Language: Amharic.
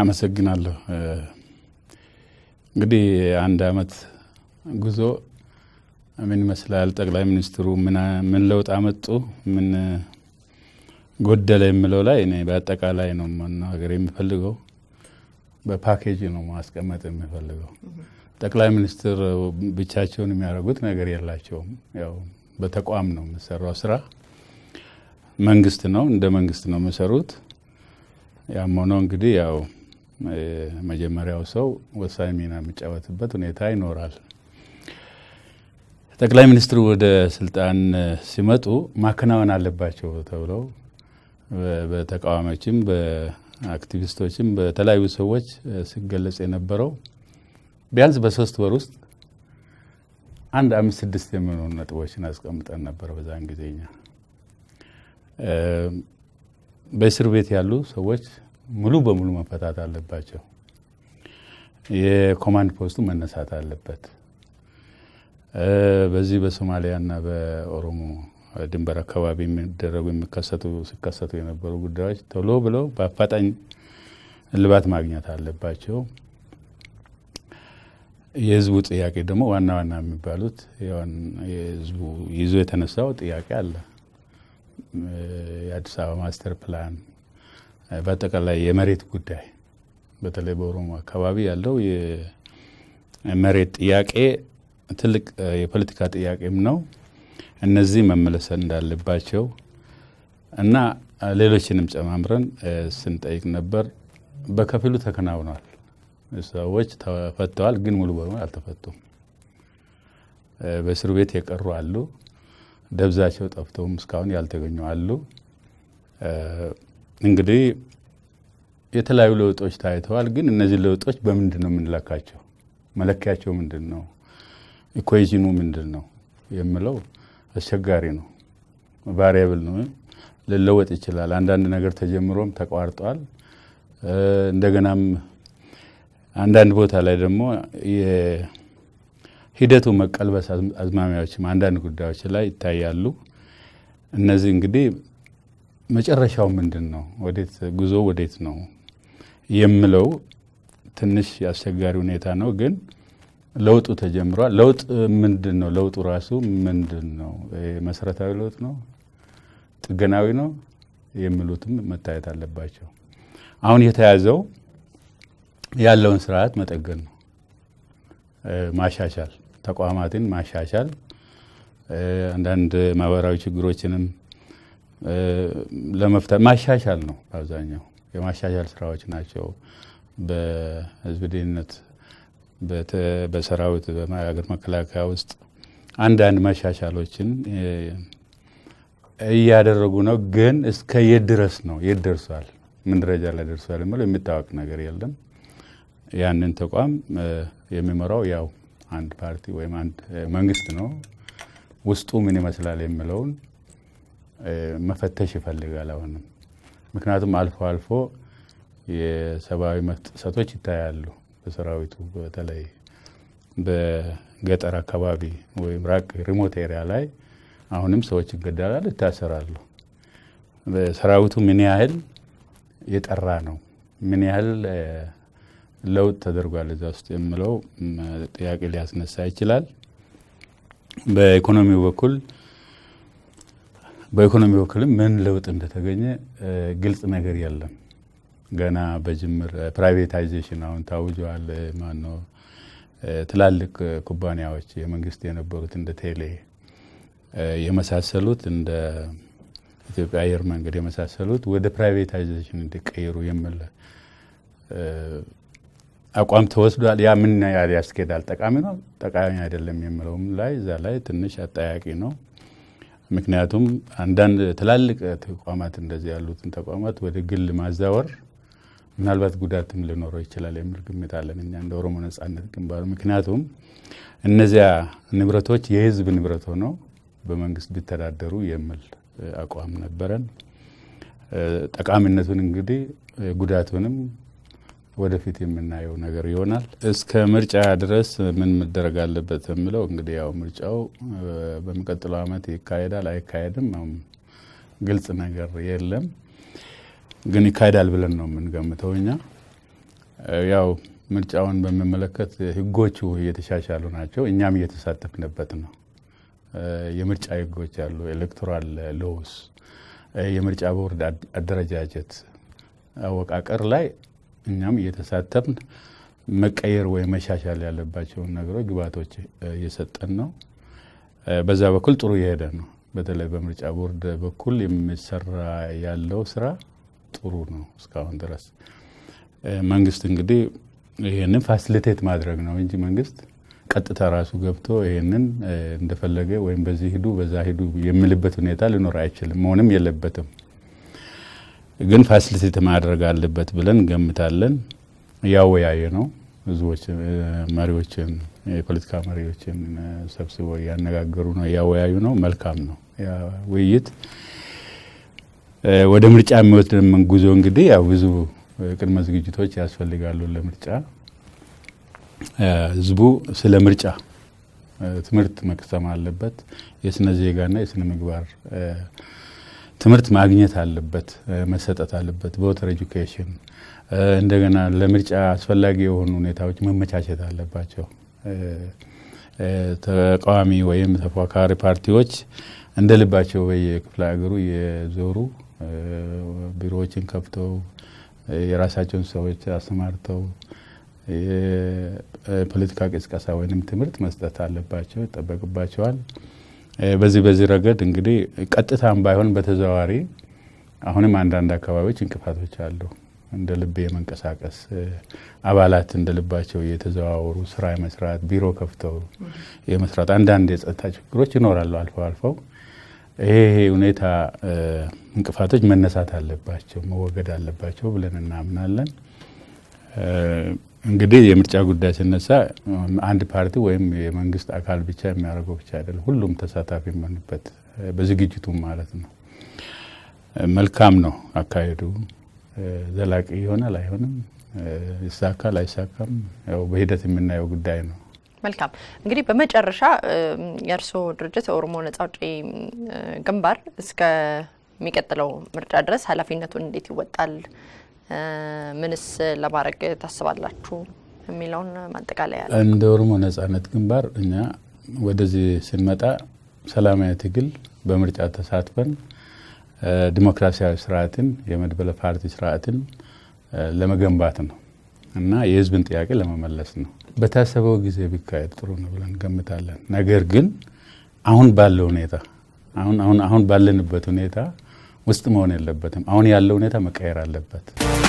አመሰግናለሁ። እንግዲህ አንድ አመት ጉዞ ምን ይመስላል? ጠቅላይ ሚኒስትሩ ምን ለውጥ አመጡ? ምን ጎደለ? የምለው ላይ እኔ በአጠቃላይ ነው መናገር የሚፈልገው። በፓኬጅ ነው ማስቀመጥ የሚፈልገው ጠቅላይ ሚኒስትር ብቻቸውን የሚያደርጉት ነገር የላቸውም። ያው በተቋም ነው የምሰራው ስራ መንግስት ነው እንደ መንግስት ነው የምሰሩት። ያም ሆኖ እንግዲህ ያው መጀመሪያው ሰው ወሳኝ ሚና የሚጫወትበት ሁኔታ ይኖራል። ጠቅላይ ሚኒስትሩ ወደ ስልጣን ሲመጡ ማከናወን አለባቸው ተብለው በተቃዋሚዎችም በአክቲቪስቶችም በተለያዩ ሰዎች ሲገለጽ የነበረው ቢያንስ በሶስት ወር ውስጥ አንድ አምስት ስድስት የሚሆኑ ነጥቦችን አስቀምጠን ነበር። በዛን ጊዜኛ በእስር ቤት ያሉ ሰዎች ሙሉ በሙሉ መፈታት አለባቸው። የኮማንድ ፖስቱ መነሳት አለበት። በዚህ በሶማሊያ እና በኦሮሞ ድንበር አካባቢ የሚደረጉ የሚከሰቱ ሲከሰቱ የነበሩ ጉዳዮች ቶሎ ብለው በአፋጣኝ እልባት ማግኘት አለባቸው። የህዝቡ ጥያቄ ደግሞ ዋና ዋና የሚባሉት የህዝቡ ይዞ የተነሳው ጥያቄ አለ። የአዲስ አበባ ማስተር ፕላን በአጠቃላይ የመሬት ጉዳይ በተለይ በኦሮሞ አካባቢ ያለው የመሬት ጥያቄ ትልቅ የፖለቲካ ጥያቄም ነው። እነዚህ መመለስ እንዳለባቸው እና ሌሎችንም ጨማምረን ስንጠይቅ ነበር። በከፊሉ ተከናውኗል። ሰዎች ተፈተዋል፣ ግን ሙሉ በሙሉ አልተፈቱም። በእስር ቤት የቀሩ አሉ። ደብዛቸው ጠፍተውም እስካሁን ያልተገኙ አሉ። እንግዲህ የተለያዩ ለውጦች ታይተዋል። ግን እነዚህ ለውጦች በምንድን ነው የምንለካቸው? መለኪያቸው ምንድን ነው? ኢኩዌዥኑ ምንድን ነው የምለው አስቸጋሪ ነው። ቫሪያብል ነው፣ ልለወጥ ይችላል። አንዳንድ ነገር ተጀምሮም ተቋርጧል። እንደገናም አንዳንድ ቦታ ላይ ደግሞ ሂደቱ መቀልበስ አዝማሚያዎችም አንዳንድ ጉዳዮች ላይ ይታያሉ። እነዚህ እንግዲህ መጨረሻው ምንድን ነው፣ ወዴት ጉዞ ወዴት ነው የምለው ትንሽ አስቸጋሪ ሁኔታ ነው። ግን ለውጡ ተጀምሯል። ለውጥ ምንድን ነው? ለውጡ ራሱ ምንድን ነው? መሰረታዊ ለውጥ ነው፣ ጥገናዊ ነው የሚሉትም መታየት አለባቸው። አሁን የተያዘው ያለውን ስርዓት መጠገን ነው፣ ማሻሻል፣ ተቋማትን ማሻሻል አንዳንድ ማህበራዊ ችግሮችንም ለመፍታት ማሻሻል ነው። በአብዛኛው የማሻሻል ስራዎች ናቸው። በህዝብ ደህንነት፣ በሰራዊት፣ በሀገር መከላከያ ውስጥ አንዳንድ መሻሻሎችን እያደረጉ ነው። ግን እስከ የት ድረስ ነው? የት ደርሷል? ምን ደረጃ ላይ ደርሷል? የሚለው የሚታወቅ ነገር የለም። ያንን ተቋም የሚመራው ያው አንድ ፓርቲ ወይም አንድ መንግስት ነው። ውስጡ ምን ይመስላል የሚለውን መፈተሽ ይፈልጋል። አሁንም ምክንያቱም አልፎ አልፎ የሰብአዊ መብት ጥሰቶች ይታያሉ። በሰራዊቱ በተለይ በገጠር አካባቢ ወይም ራቅ ሪሞት ኤሪያ ላይ አሁንም ሰዎች ይገደላሉ፣ ይታሰራሉ። ሰራዊቱ ምን ያህል የጠራ ነው? ምን ያህል ለውጥ ተደርጓል እዛ ውስጥ የምለው ጥያቄ ሊያስነሳ ይችላል። በኢኮኖሚው በኩል በኢኮኖሚ በኩልም ምን ለውጥ እንደተገኘ ግልጽ ነገር የለም። ገና በጅምር ፕራይቬታይዜሽን አሁን ታውጇል። ማኖ ትላልቅ ኩባንያዎች የመንግስት የነበሩት እንደ ቴሌ የመሳሰሉት እንደ ኢትዮጵያ አየር መንገድ የመሳሰሉት ወደ ፕራይቬታይዜሽን እንዲቀይሩ የሚል አቋም ተወስዷል። ያ ምን ያስኬዳል? ጠቃሚ ነው ጠቃሚ አይደለም የሚለውም ላይ እዛ ላይ ትንሽ አጠያቂ ነው። ምክንያቱም አንዳንድ ትላልቅ ተቋማት እንደዚህ ያሉትን ተቋማት ወደ ግል ማዛወር ምናልባት ጉዳትም ሊኖረው ይችላል የሚል ግምት አለን እኛ እንደ ኦሮሞ ነጻነት ግንባር። ምክንያቱም እነዚያ ንብረቶች የህዝብ ንብረት ሆነው በመንግስት ቢተዳደሩ የሚል አቋም ነበረን። ጠቃሚነቱን እንግዲህ ጉዳቱንም ወደፊት የምናየው ነገር ይሆናል። እስከ ምርጫ ድረስ ምን መደረግ አለበት የምለው እንግዲህ ያው ምርጫው በሚቀጥለው ዓመት ይካሄዳል አይካሄድም ግልጽ ነገር የለም፣ ግን ይካሄዳል ብለን ነው የምንገምተው እኛ ያው ምርጫውን በሚመለከት ህጎቹ እየተሻሻሉ ናቸው። እኛም እየተሳተፍንበት ነው። የምርጫ ህጎች አሉ፣ ኤሌክቶራል ሎውስ፣ የምርጫ ቦርድ አደረጃጀት አወቃቀር ላይ እኛም እየተሳተፍን መቀየር ወይ መሻሻል ያለባቸውን ነገሮች ግባቶች እየሰጠን ነው። በዛ በኩል ጥሩ እየሄደ ነው። በተለይ በምርጫ ቦርድ በኩል የሚሰራ ያለው ስራ ጥሩ ነው እስካሁን ድረስ። መንግስት እንግዲህ ይህንን ፋሲሊቴት ማድረግ ነው እንጂ መንግስት ቀጥታ ራሱ ገብቶ ይህንን እንደፈለገ ወይም በዚህ ሂዱ በዛ ሂዱ የሚልበት ሁኔታ ሊኖር አይችልም፣ መሆንም የለበትም። ግን ፋሲሊቴት ማድረግ አለበት ብለን ገምታለን። እያወያየ ነው ህዝቦች መሪዎችን የፖለቲካ መሪዎችን ሰብስቦ እያነጋገሩ ነው፣ እያወያዩ ነው። መልካም ነው ውይይት። ወደ ምርጫ የሚወስድ ጉዞ እንግዲህ ያው ብዙ ቅድመ ዝግጅቶች ያስፈልጋሉ ለምርጫ። ህዝቡ ስለ ምርጫ ትምህርት መቅሰም አለበት። የስነ ዜጋና የስነ ምግባር ትምህርት ማግኘት አለበት፣ መሰጠት አለበት። በወተር ኤጁኬሽን እንደገና ለምርጫ አስፈላጊ የሆኑ ሁኔታዎች መመቻቸት አለባቸው። ተቃዋሚ ወይም ተፎካሪ ፓርቲዎች እንደ ልባቸው በየክፍለ ሀገሩ የዞሩ ቢሮዎችን ከፍተው የራሳቸውን ሰዎች አሰማርተው የፖለቲካ ቅስቀሳ ወይም ትምህርት መስጠት አለባቸው፣ ይጠበቅባቸዋል። በዚህ በዚህ ረገድ እንግዲህ ቀጥታም ባይሆን በተዘዋዋሪ አሁንም አንዳንድ አካባቢዎች እንቅፋቶች አሉ። እንደ ልብ የመንቀሳቀስ አባላት እንደ ልባቸው የተዘዋወሩ ስራ የመስራት ቢሮ ከፍተው የመስራት አንዳንድ የጸጥታ ችግሮች ይኖራሉ አልፈው አልፈው። ይሄ ሁኔታ እንቅፋቶች መነሳት አለባቸው፣ መወገድ አለባቸው ብለን እናምናለን። እንግዲህ የምርጫ ጉዳይ ሲነሳ አንድ ፓርቲ ወይም የመንግስት አካል ብቻ የሚያደርገው ብቻ አይደለም። ሁሉም ተሳታፊ የሚሆንበት በዝግጅቱ ማለት ነው። መልካም ነው አካሄዱ። ዘላቂ ይሆናል አይሆንም፣ ይሳካል አይሳካም፣ ያው በሂደት የምናየው ጉዳይ ነው። መልካም እንግዲህ በመጨረሻ የእርስዎ ድርጅት ኦሮሞ ነጻ አውጪ ግንባር እስከሚቀጥለው ምርጫ ድረስ ኃላፊነቱን እንዴት ይወጣል ምንስ ለማድረግ ታስባላችሁ የሚለውን ማጠቃለያ ያለ እንደ ኦሮሞ ነጻነት ግንባር እኛ ወደዚህ ስንመጣ ሰላማዊ ትግል በምርጫ ተሳትፈን ዲሞክራሲያዊ ስርዓትን የመድበለ ፓርቲ ስርዓትን ለመገንባት ነው እና የህዝብን ጥያቄ ለመመለስ ነው። በታሰበው ጊዜ ቢካሄድ ጥሩ ነው ብለን እንገምታለን። ነገር ግን አሁን ባለው ሁኔታ አሁን አሁን ባለንበት ሁኔታ ውስጥ መሆን የለበትም። አሁን ያለው ሁኔታ መቀየር አለበት።